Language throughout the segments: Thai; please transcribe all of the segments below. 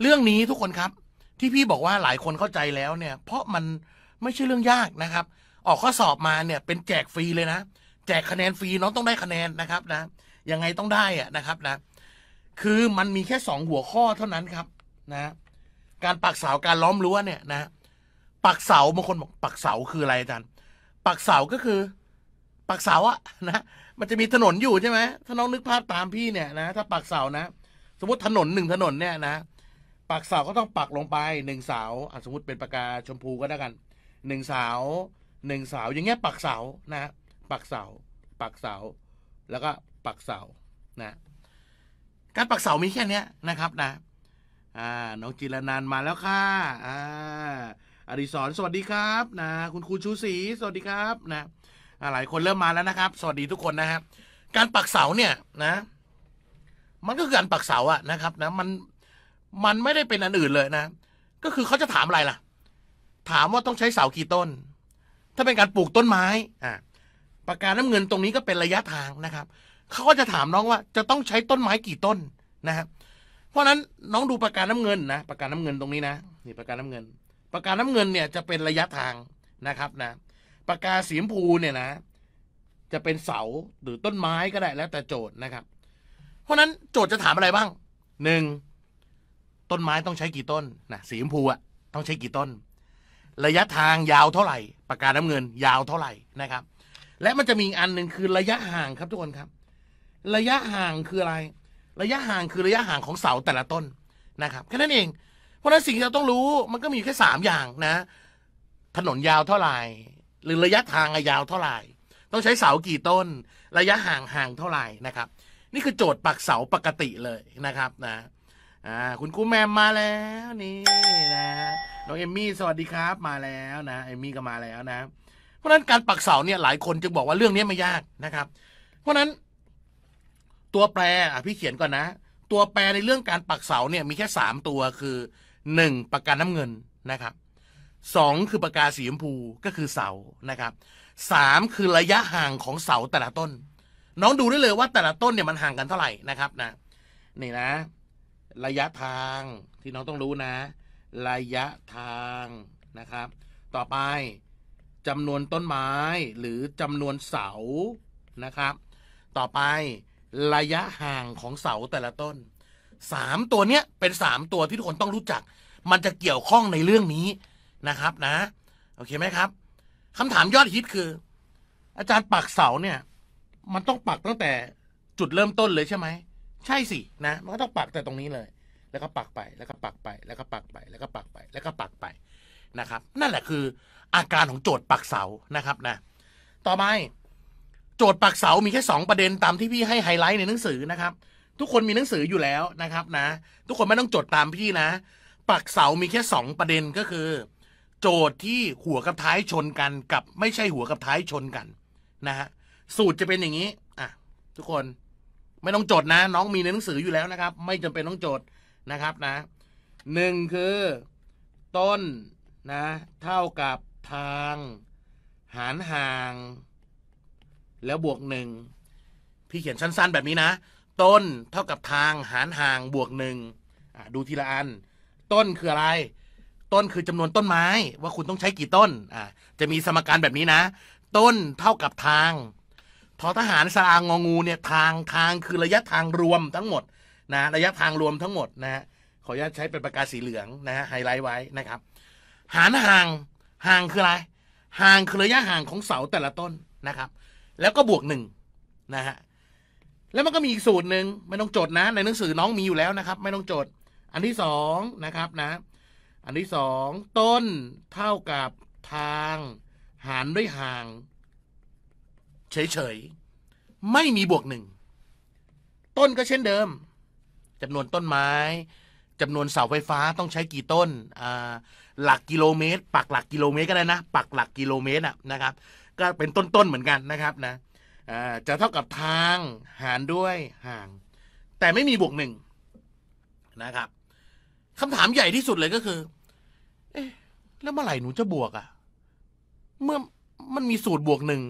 เรื่องนี้ทุกคนครับที่พี่บอกว่าหลายคนเข้าใจแล้วเนี่ย เพราะมันไม่ใช่เรื่องยากนะครับ ออกข้อสอบมาเนี่ย เป็นแจกฟรีเลยนะ แจกคะแนนฟรี น้องต้องได้คะแนนนะครับนะยังไงต้องได้อะนะครับนะ คือมันมีแค่สองหัวข้อเท่านั้นครับนะ การปักเสา การล้อมรั้วเนี่ยนะปักเสาบางคนบอกปักเสาคืออะไรอาจารย์ปักเสาก็คือปักเสาอะนะมันจะมีถนนอยู่ใช่ไหมถ้าน้องนึกภาพตามพี่เนี่ยนะถ้าปักเสานะ สมมติถนนหนึ่งถนนเนี่ยนะปักเสา ก็ต้องปักลงไปหนึ่งเสาสมมติเป็นปากกาชมพูก็ได้กันหนึ่งเสาหนึ่งเสาอย่างเงี้ยปักเสานะปักเสา ปักเสา แล้วก็ปักเสานะ การปักเสามีแค่นี้นะครับนะอ่าน้องจิรนันมาแล้วค่ะอ่าอริสรสวัสดีครับนะ คุณครูชูศรีสวัสดีครับนะหลายคนเริ่มมาแล้วนะครับ สวัสดีทุกคนนะครับการปักเสาเนี่ยนะ มันก็คือการปักเสาอะนะครับนะมันมันไม่ได้เป็นอันอื่นเลยนะ ก็คือเขาจะถามอะไรล่ะ ถามว่าต้องใช้เสากี่ต้น ถ้าเป็นการปลูกต้นไม้อ่าปากกาน้ำเงินตรงนี้ก็เป็นระยะทางนะครับ เขาก็จะถามน้องว่าจะต้องใช้ต้นไม้กี่ต้นนะครับ เพราะนั้นน้องดูปากกาน้ำเงินนะปากกาน้ำเงินตรงนี้นะ นี่ปากกาน้ำเงินปากกาน้ำเงินเนี่ยจะเป็นระยะทางนะครับนะปากกาสีชมพูเนี่ยนะ จะเป็นเสาหรือต้นไม้ก็ได้ แล้วแต่โจทย์นะครับ เพราะนั้นโจทย์จะถามอะไรบ้าง หนึ่งต้นไม้ต้องใช้กี่ต้นนะสีชมพูอะต้องใช้กี่ต้น ระยะทางยาวเท่าไหร่ปากกาน้ำเงินยาวเท่าไหร่นะครับ และมันจะมีออันหนึ่งคือระยะห่างครับทุกคนครับ ระยะห่างคืออะไร ระยะห่างคือระยะห่างของเสาแต่ละต้นนะครับแค่นั้นเอง เพราะนั้นสิ่งที่เราต้องรู้มันก็มีแค่สามอย่างนะ ถนนยาวเท่าไหร่หรือระยะทางยาวเท่าไหร่ ต้องใช้เสากี่ต้น ระยะห่างห่างเท่าไหร่นะครับ นี่คือโจทย์ปักเสาปกติเลยนะครับนะอ่าคุณกูแมมมาแล้วนี่นะน้องเอมมี่สวัสดีครับมาแล้วนะเอมมี่ก็มาแล้วนะ เพราะนั้นการปักเสาเนี่ยหลายคนจึงบอกว่าเรื่องนี้ไม่ยากนะครับ เพราะนั้น ตัวแปรอ่ะพี่เขียนก่อนนะตัวแปรในเรื่องการปักเสาเนี่ยมีแค่สามตัวคือหนึ่งปรกกาน้ำเงินนะครับสองคือปรกกาสีชมพูก็คือเสานะครับสามคือระยะห่างของเสาแต่ละต้น น้องดูได้เลยว่าแต่ละต้นเนี่ยมันห่างกันเท่าไหร่นะครับนะ นี่นะระยะทางที่น้องต้องรู้นะ ระยะทางนะครับ ต่อไปจำนวนต้นไม้หรือจำนวนเสานะครับ ต่อไป ระยะห่างของเสาแต่ละต้นสามตัวเนี้ยเป็นสามตัวที่ทุกคนต้องรู้จัก มันจะเกี่ยวข้องในเรื่องนี้นะครับนะโอเคไหมครับคำถามยอดฮิตคือ อาจารย์ปักเสาเนี่ยมันต้องปักตั้งแต่จุดเริ่มต้นเลยใช่ไหมใช่สินะมันก็ต้องปักแต่ตรงนี้เลย แล้วก็ปักไปแล้วก็ปักไปแล้วก็ปักไปแล้วก็ปักไปแล้วก็ปักไปนะครับ นั่นแหละคืออาการของโจทย์ปักเสานะครับนะต่อไปโจทย์ปักเสามีแค่ 2 ประเด็นตามที่พี่ให้ไฮไลท์ในหนังสือนะครับ ทุกคนมีหนังสืออยู่แล้วนะครับนะ ทุกคนไม่ต้องจดตามพี่นะปักเสามีแค่ 2 ประเด็นก็คือ โจทย์ที่หัวกับท้ายชนกันกับไม่ใช่หัวกับท้ายชนกันนะฮะสูตรจะเป็นอย่างนี้อ่ะทุกคนไม่ต้องจดนะ น้องมีในหนังสืออยู่แล้วนะครับ ไม่จำเป็นต้องจดนะครับนะหนึ่งคือต้นนะ เท่ากับทางหารห่าง แล้วบวกหนึ่งพี่เขียนสั้น ๆ แบบนี้นะ ต้นเท่ากับทางหารห่างบวกหนึ่งดูทีละอัน ต้นคืออะไร ต้นคือจำนวนต้นไม้ว่าคุณต้องใช้กี่ต้นอ่าจะมีสมการแบบนี้นะ ต้นเท่ากับทางทอทหารสลางงองูเนี่ยทางทางคือระยะทางรวมทั้งหมดนะระยะทางรวมทั้งหมดนะขออนุญาตใช้เป็นปากกาสีเหลืองนะฮะไฮไลท์ไว้นะครับหารห่างห่างคืออะไรห่างคือระยะห่างของเสาแต่ละต้นนะครับ แล้วก็บวกหนึ่งนะฮะแล้วมันก็มีอีกสูตรหนึ่งไม่ต้องจดนะในหนังสือน้องมีอยู่แล้วนะครับ ไม่ต้องจดอันที่สองนะครับนะอันที่สองต้นเท่ากับทางหารด้วยห่างเฉยๆไม่มีบวกหนึ่ง ต้นก็เช่นเดิมจำนวนต้นไม้จำนวนเสาไฟฟ้าต้องใช้กี่ต้นหลักกิโลเมตร ปักหลักกิโลเมตรก็ได้นะปักหลักกิโลเมตรนะครับ ก็เป็นต้นๆเหมือนกันนะครับ นะจะเท่ากับทางหารด้วยห่าง แต่ไม่มีบวกหนึ่งนะครับคำถามใหญ่ที่สุดเลยก็คือ เอ๊ะแล้วเมื่อไหร่หนูจะบวกอะ่ะ เมื่อมันมีสูตรบวกหนึ่ง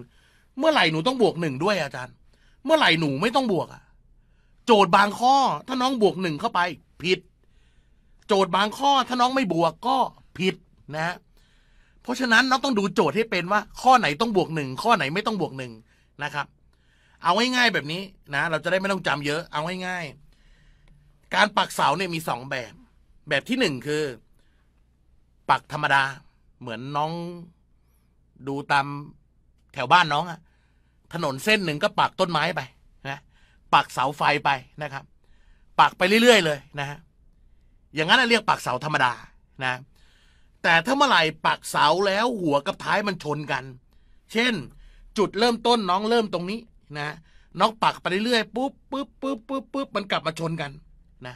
เมื่อไหร่หนูต้องบวกหนึ่งด้วย อาจารย์ เมื่อไหร่หนูไม่ต้องบวกอะโจทย์บางข้อถ้าน้องบวกหนึ่งเข้าไป ผิด โจทย์บางข้อถ้าน้องไม่บวกก็ผิดนะะเพราะฉะนั้นน้องต้องดูโจทย์ให้เป็นว่า ข้อไหนต้องบวกหนึ่งข้อไหนไม่ต้องบวกหนึ่งนะครับ เอาง่ายๆแบบนี้นะเราจะได้ไม่ต้องจำเยอะเอาง่ายๆการปักเสาเนี่ยมีสองแบบ แบบที่หนึ่งคือ ปักธรรมดาเหมือนน้อง ดูตามแถวบ้านน้องอะถนนเส้นหนึ่งก็ปักต้นไม้ไป นะ ปักเสาไฟไปนะครับ ปักไปเรื่อยๆเลยนะฮะอย่างนั้นเรียกปักเสาธรรมดานะ แต่ถ้าเมื่อไหร่ปักเสาแล้วหัวกับท้ายมันชนกัน เช่น จุดเริ่มต้นน้องเริ่มตรงนี้นะน้องปักไปเรื่อยๆปุ๊บปุ๊บปุ๊บปุ๊บปุ๊บมัน กลับมาชนกันนะ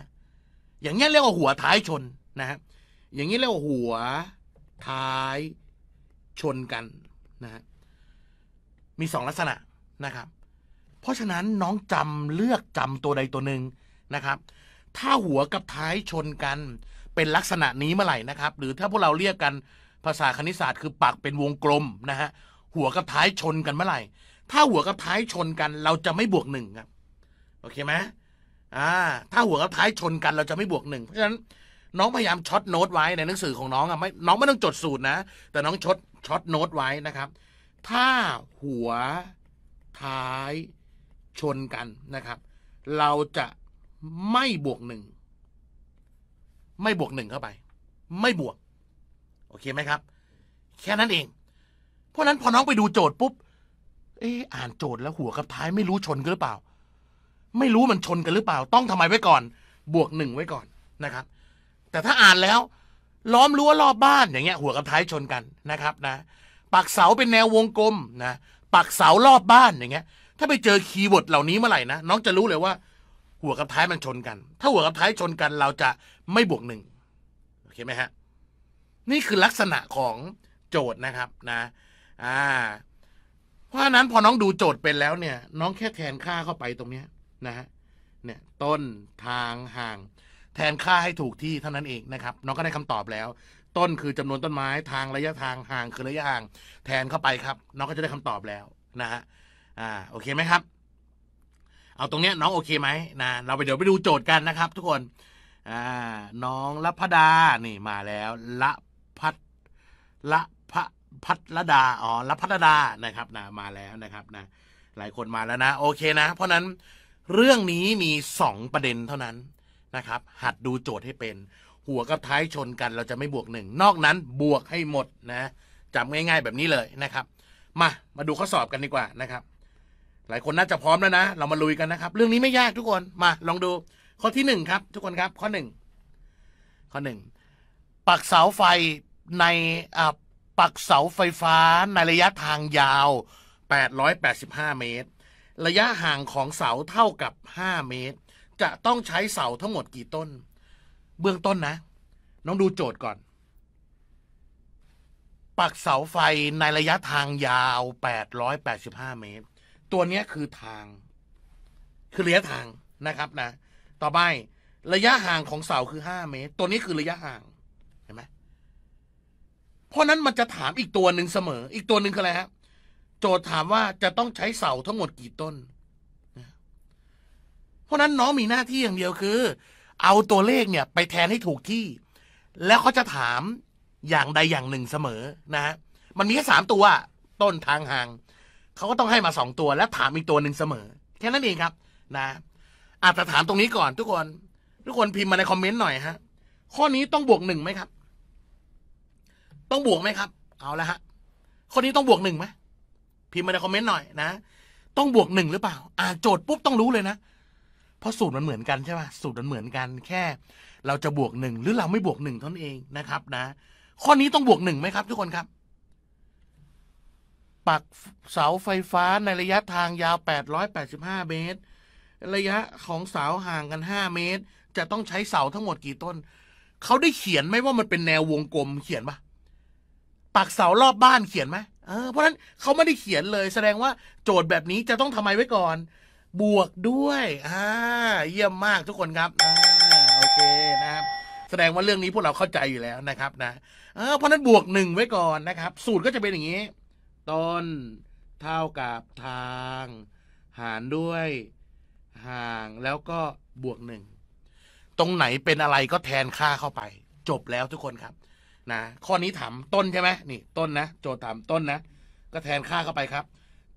อย่างนี้เรียกว่าหัวท้ายชนนะฮะอย่างนี้เรียกว่าหัวท้ายชนกัน นะฮะมีสองลักษณะนะครับ เพราะฉะนั้นน้องจำเลือกจำตัวใดตัวหนึ่งนะครับ ถ้าหัวกับท้ายชนกันเป็นลักษณะนี้เมื่อไหร่นะครับ หรือถ้าพวกเราเรียกกันภาษาคณิตศาสตร์คือปาก เป็นวงกลมนะฮะ หัวกับท้ายชนกันเมื่อไหร่ ถ้าหัวกับท้ายชนกันเราจะไม่บวกหนึ่งครับ โอเคไหมอ่า ถ้าหัวกับท้ายชนกันเราจะไม่บวกหนึ่ง เพราะฉะนั้น น้องพยายามช็อตโน้ตไว้ในหนังสือของน้องอ่ะไม่ น้องไม่ต้องจดสูตรนะ แต่น้องช็อต ช็อตโน้ตไว้นะครับถ้าหัวท้ายชนกันนะครับ เราจะไม่บวกหนึ่ง ไม่บวกหนึ่งเข้าไป ไม่บวก โอเคไหมครับ แค่นั้นเอง เพราะนั้นพอน้องไปดูโจทย์ปุ๊บ เอออ่านโจทย์แล้วหัวกับท้ายไม่รู้ชนกันหรือเปล่า ไม่รู้มันชนกันหรือเปล่า ต้องทำไมไว้ก่อน บวกหนึ่งไว้ก่อนนะครับ แต่ถ้าอ่านแล้ว ล้อมรั้วรอบบ้านอย่างเงี้ย หัวกับท้ายชนกันนะครับ นะปักเสาเป็นแนววงกลมนะปักเสารอบบ้านอย่างเงี้ย ถ้าไปเจอคีย์เวิร์ดเหล่านี้เมื่อไหร่นะน้องจะรู้เลยว่า หัวกับท้ายมันชนกัน ถ้าหัวกับท้ายชนกันเราจะไม่บวกหนึ่งโอเคไหมฮะ นี่คือลักษณะของโจทย์นะครับนะ อ่า เพราะฉะนั้นพอน้องดูโจทย์เป็นแล้วเนี่ย น้องแค่แทนค่าเข้าไปตรงเนี้ยนะฮะ เนี่ย ต้นทางห่าง แทนค่าให้ถูกที่เท่านั้นเองนะครับ น้องก็ได้คำตอบแล้วต้นคือจำนวนต้นไม้ทางระยะทางห่างคือระยะห่าง แทนเข้าไปครับน้องก็จะได้คำตอบแล้วนะฮะอ่าโอเคไหมครับเอาตรงเนี้ยน้องโอเคไหมนะเราไปเดี๋ยวไปดูโจทย์กันนะครับ ทุกคนอ่าน้องละพดานี่มาแล้วละพัดละพะพัดละดาอ๋อละพัดละดานะครับนะมาแล้วนะครับนะหลายคนมาแล้วนะโอเคนะเพราะนั้นเรื่องนี้มีสองประเด็นเท่านั้นนะครับ หัดดูโจทย์ให้เป็นหัวกับท้ายชนกันเราจะไม่บวกหนึ่ง นอกนั้นบวกให้หมดนะจำง่าย ๆ แบบนี้เลยนะครับ มามาดูข้อสอบกันดีกว่านะครับ หลายคนน่าจะพร้อมแล้วนะ เรามาลุยกันนะครับ เรื่องนี้ไม่ยากทุกคนมาลองดูข้อที่หนึ่งครับ ทุกคนครับ ข้อหนึ่งข้อหนึ่งปักเสาไฟในปักเสาไฟฟ้าในระยะทางยาว 885 เมตร ระยะห่างของเสาเท่ากับ 5 เมตร จะต้องใช้เสาทั้งหมดกี่ต้นเบื้องต้นนะ น้องดูโจทย์ก่อน ปักเสาไฟในระยะทางยาว 885 เมตร ตัวนี้คือทาง คือระยะทางนะครับนะ ต่อไประยะห่างของเสาคือ 5 เมตร ตัวนี้คือระยะห่างเห็นไหมเพราะนั้นมันจะถามอีกตัวหนึ่งเสมอ อีกตัวหนึ่งคืออะไรฮะโจทย์ถามว่าจะต้องใช้เสาทั้งหมดกี่ต้น เพราะนั้นน้องมีหน้าที่อย่างเดียวคือเอาตัวเลขเนี่ย ไปแทนให้ถูกที่ แล้วเขาจะถามอย่างใดอย่างหนึ่งเสมอนะมันมีแค่สามตัวต้นทางห่างเขาก็ต้องให้มาสองตัวและถามอีกตัวหนึ่งเสมอแค่นั้นเองครับ นะอาจจะถามตรงนี้ก่อน ทุกคนทุกคนพิมพ์มาในคอมเมนต์หน่อยฮะ ข้อนี้ต้องบวกหนึ่งไหมครับ ต้องบวกไหมครับ เอาละฮะข้อนี้ต้องบวกหนึ่งไหมพิมพ์มาในคอมเมนต์หน่อยนะต้องบวกหนึ่งหรือเปล่าอ่าโจทย์ปุ๊บต้องรู้เลยนะราะสูตรมันเหมือนกันใช่ไหมสูตรมันเหมือนกันแค่ เราจะบวกหนึ่งหรือเราไม่บวกหนึ่งท่านเองนะครับนะข้อนี้ต้องบวกหนึ่งไหมครับ ทุกคนครับ ปักเสาไฟฟ้าในระยะทางยาว 885 เมตร ระยะของเสาห่างกัน 5 เมตร จะต้องใช้เสาทั้งหมดกี่ต้นเขาได้เขียนไหมว่ามันเป็นแนววงกลม เขียนปะปักเสารอบบ้านเขียนไหมเออเพราะนั้นเขาไม่ได้เขียนเลย แสดงว่า โจทย์แบบนี้จะต้องทำไมไว้ก่อนบวกด้วย อ่า เยี่ยมมากทุกคนครับ อ่า โอเคนะครับ แสดงว่าเรื่องนี้พวกเราเข้าใจอยู่แล้วนะครับนะเพราะนั้นบวกหนึ่งไว้ก่อนนะครับ สูตรก็จะเป็นอย่างนี้ ต้นเท่ากับทาง หารด้วย ห่างแล้วก็บวกหนึ่ง ตรงไหนเป็นอะไรก็แทนค่าเข้าไป จบแล้วทุกคนครับ นะ ข้อนี้ถามต้น ใช่ไหมนี่ต้นนะโจทย์ถามต้นนะ ก็แทนค่าเข้าไปครับ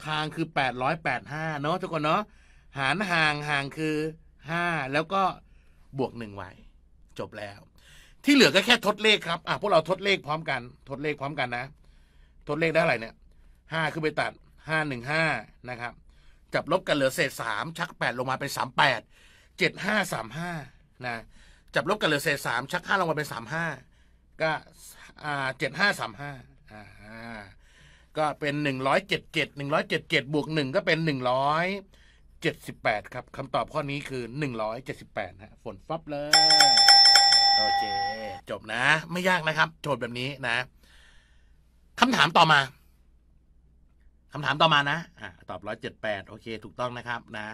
ทางคือแแปปดดร้อยห้าเนาะทุกคนเนาะหารห่างห่างคือ 5 แล้วก็บวก1ไว้จบแล้ว ที่เหลือก็แค่ทดเลขครับอ่ะพวกเราทดเลขพร้อมกันทดเลขพร้อมกันนะทดเลขได้อะไรเนี่ยห้าคือไปตัดห้าหนึ่งห้านะครับ จับลบกันเหลือเศษสามชักแปดลงมาเป็นสามแปดเจ็ดห้าสามห้านะจับลบกันเหลือเศษสามชักห้าลงมาเป็นสามห้าก็เจ็ดห้าสามห้าก็เป็นหนึ่งร้อยเจ็ดเจ็ดหนึ่งร้อยเจ็ดเจ็ดบวกหนึ่งก็เป็นหนึ่งร้อย178ครับคำตอบข้อนี้คือ178ฮะ ฝนฟับเลยโอเคจบนะไม่ยากนะครับโจทย์แบบนี้นะคำถามต่อมาคำถามต่อมานะอ่ะตอบ178โอเคถูกต้องนะครับ นะ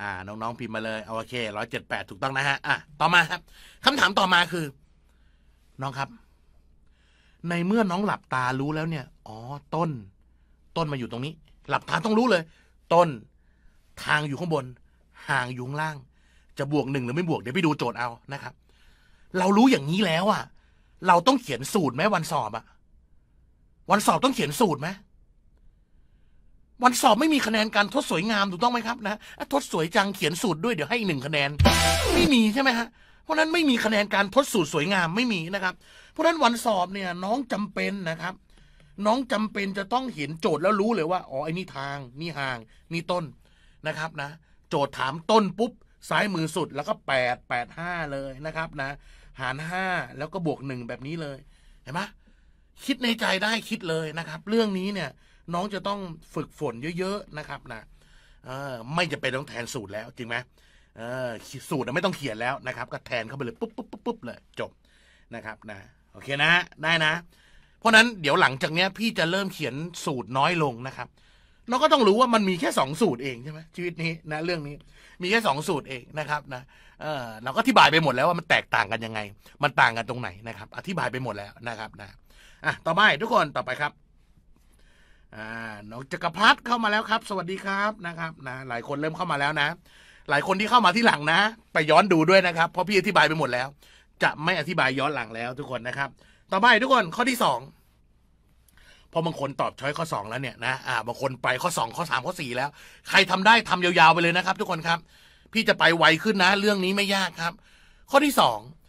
อ่า น้องๆพิมพ์มาเลยโอเค178ถูกต้องนะฮะอ่ะต่อมาครับคำถามต่อมาคือ น้องครับ ในเมื่อน้องหลับตารู้แล้วเนี่ยอ๋อ ต้น ต้นมาอยู่ตรงนี้ หลับตาต้องรู้เลย ต้นทางอยู่ข้างบน ห่างอยู่ข้างล่าง จะบวกหนึ่งหรือไม่บวก เดี๋ยวไปดูโจทย์เอานะครับ เรารู้อย่างนี้แล้วอ่ะ เราต้องเขียนสูตรไหมวันสอบอ่ะ วันสอบต้องเขียนสูตรไหม วันสอบไม่มีคะแนนการทดสวยงามถูกต้องไหมครับนะ ทดสวยจังเขียนสูตรด้วยเดี๋ยวให้หนึ่งคะแนน ไม่มีใช่ไหมฮะ เพราะนั้นไม่มีคะแนนการทดสูตรสวยงามไม่มีนะครับ เพราะนั้นวันสอบเนี่ย น้องจำเป็นนะครับ น้องจำเป็นจะต้องเห็นโจทย์แล้วรู้เลยว่า อ๋อไอ้นี่ทางนี่ห่างนี่ต้นนะครับนะโจทย์ถามต้นปุ๊บ ซ้ายมือสุด แล้วก็แแปปดดห้าเลยนะครับนะหารห้าแล้วก็บวกหนึ่งแบบนี้เลย เห็นไหมคิดในใจได้คิดเลยนะครับ เรื่องนี้เนี่ย น้องจะต้องฝึกฝนเยอะๆนะครับนะไม่จะเป็นต้องแทนสูตรแล้วจริงไหมสูตรไม่ต้องเขียนแล้วนะครับ ก็แทนเข้าไปเลยปุ๊บปุ๊บปุ๊บปุ๊บเลยจบนะครับนะโอเคนะได้นะ เพราะนั้นเดี๋ยวหลังจากเนี้ยพี่จะเริ่มเขียนสูตรน้อยลงนะครับเราก็ต้องรู้ว่ามันมีแค่สองสูตรเองใช่ไหมชีวิตนี้ นะ เรื่องนี้ มีแค่สองสูตรเองนะครับ นะเออเราก็อธิบายไปหมดแล้วว่ามันแตกต่างกันยังไง มันต่างกันตรงไหนนะครับ อธิบายไปหมดแล้วนะครับนะอ่ะต่อไปทุกคนต่อไปครับ อ่าน้องจักรพัฒเข้ามาแล้วครับ สวัสดีครับนะครับนะหลายคนเริ่มเข้ามาแล้วนะ หลายคนที่เข้ามาที่หลังนะ ไปย้อนดูด้วยนะครับ เพราะพี่อธิบายไปหมดแล้ว จะไม่อธิบายย้อนหลังแล้ว ทุกคนนะครับ ต่อไปทุกคนข้อที่สองพราะบางคน ตอบช้อยข้อ2แล้วเนี่ยนะอ่าบางคนไปข้อ2ข้อ 3 ข้อ 4 แล้ว ใครทำได้ทำยาวๆไปเลยนะครับ ทุกคนครับ พี่จะไปไวขึ้นนะเรื่องนี้ไม่ยากครับ ข้อที่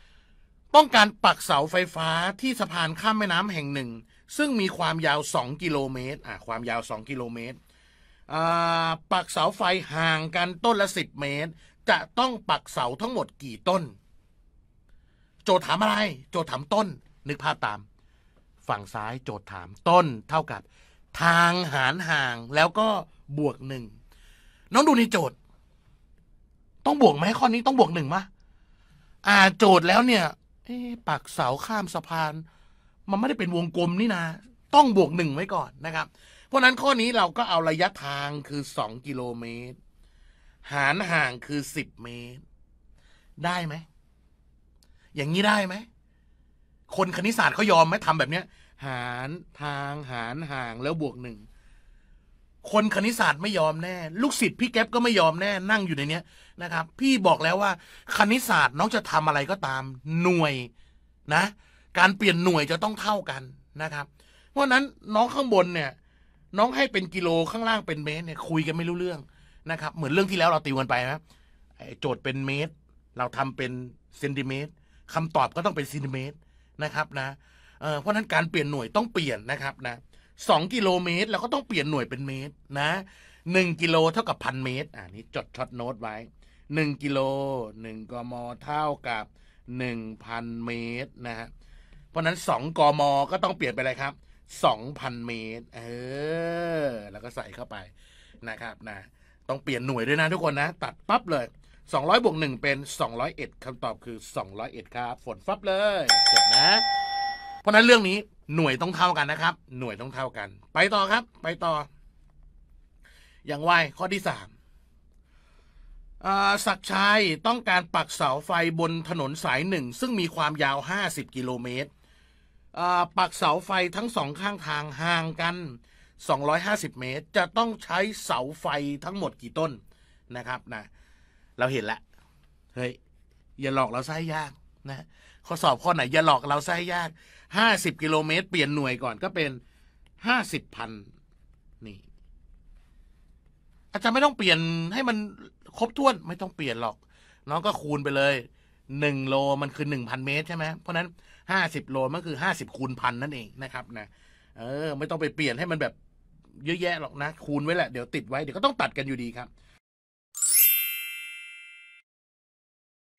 2 ต้องการปักเสาไฟฟ้าที่สะพานข้ามแม่น้ำแห่งหนึ่ง ซึ่งมีความยาว2กิโลเมตรอ่าความยาว2กิโลเมตรปักเสาไฟห่างกันต้นละ10เมตร จะต้องปักเสาทั้งหมดกี่ต้น โจถามอะไร โจถามต้นนึกภาพตามฝั่งซ้ายโจทย์ถามต้นเท่ากับ ทางหารห่างแล้วก็บวกหนึ่งน้องดูในโจทย์ ต้องบวกไหมข้อนี้ต้องบวกหนึ่งมะอ่าโจทย์แล้วเนี่ยปักเสาข้ามสะพาน มันไม่ได้เป็นวงกลมนี่นะต้องบวกหนึ่งไว้ก่อนนะครับ เพราะนั้นข้อนี้เราก็เอาระยะทางคือสองกิโลเมตร หารห่างคือสิบเมตร ได้ไหมอย่างนี้ได้ไหมคนคณิตศาสตร์เขายอมไหมทำแบบเนี้ยหารทางหารห่างแล้วบวกหนึ่ง คนคณิตศาสตร์ไม่ยอมแน่ ลูกศิษย์พี่แก๊ปก็ไม่ยอมแน่นั่งอยู่ในเนี้ยนะครับพี่บอกแล้วว่า คณิตศาสตร์น้องจะทำอะไรก็ตามหน่วยนะ การเปลี่ยนหน่วยจะต้องเท่ากันนะครับ เพราะนั้นน้องข้างบนเนี่ยน้องให้เป็นกิโลข้างล่างเป็นเมตรเนี่ยคุยกันไม่รู้เรื่องนะครับ เหมือนเรื่องที่แล้วเราติวกันไปนะโจทย์เป็นเมตร เราทำเป็นเซนติเมตร คำตอบก็ต้องเป็นเซนติเมตรนะครับนะเพราะนั้นการเปลี่ยนหน่วยต้องเปลี่ยนนะครับนะสองกิโลเมตรเราก็ต้องเปลี่ยนหน่วยเป็นเมตรนะหนึ่งกิโลเท่ากับพันเมตรอ่านี้จดช็อตโน้ตไว้หนึ่งกิโลหนึ่งกม เท่ากับหนึ่งพันเมตรนะฮะ เพราะนั้นสองกม ก็ต้องเปลี่ยนไปเลยครับสองพันเมตร เออ แล้วก็ใส่เข้าไปนะครับนะ ต้องเปลี่ยนหน่วยด้วยนะ ทุกคนนะ ตัดปั๊บเลย200บวก1เป็น 201คำตอบคือ 201 ครับ ฝนฟับเลยจบนะ เพราะนั้นเรื่องนี้หน่วยต้องเท่ากันนะครับ หน่วยต้องเท่ากัน ไปต่อครับ ไปต่อ อย่างไวข้อที่3ศักชัยต้องการปักเสาไฟบนถนนสายหนึ่งซึ่งมีความยาว 50 กิโลเมตรปักเสาไฟทั้งสองข้างทางห่างกัน 250 เมตร จะต้องใช้เสาไฟทั้งหมดกี่ต้นนะครับนะเราเห็นละ เฮ้ย อย่าหลอกเราไส้ยากนะ ข้อสอบข้อไหน อย่าหลอกเราไส้ยาก ห้าสิบกิโลเมตร เปลี่ยนหน่วยก่อนก็เป็นห้าสิบพัน นี่ อาจารย์ไม่ต้องเปลี่ยนให้มันครบถ้วนไม่ต้องเปลี่ยนหรอก น้องก็คูณไปเลยหนึ่งโลมันคือหนึ่งพันเมตรใช่ไหมเพราะนั้นห้าสิบโลมันคือห้าสิบคูณพันนั่นเองนะครับนะ เออ ไม่ต้องไปเปลี่ยนให้มันแบบเยอะแยะหรอกนะ คูณไว้แหละ เดี๋ยวติดไว้เดี๋ยวก็ต้องตัดกันอยู่ดีครับ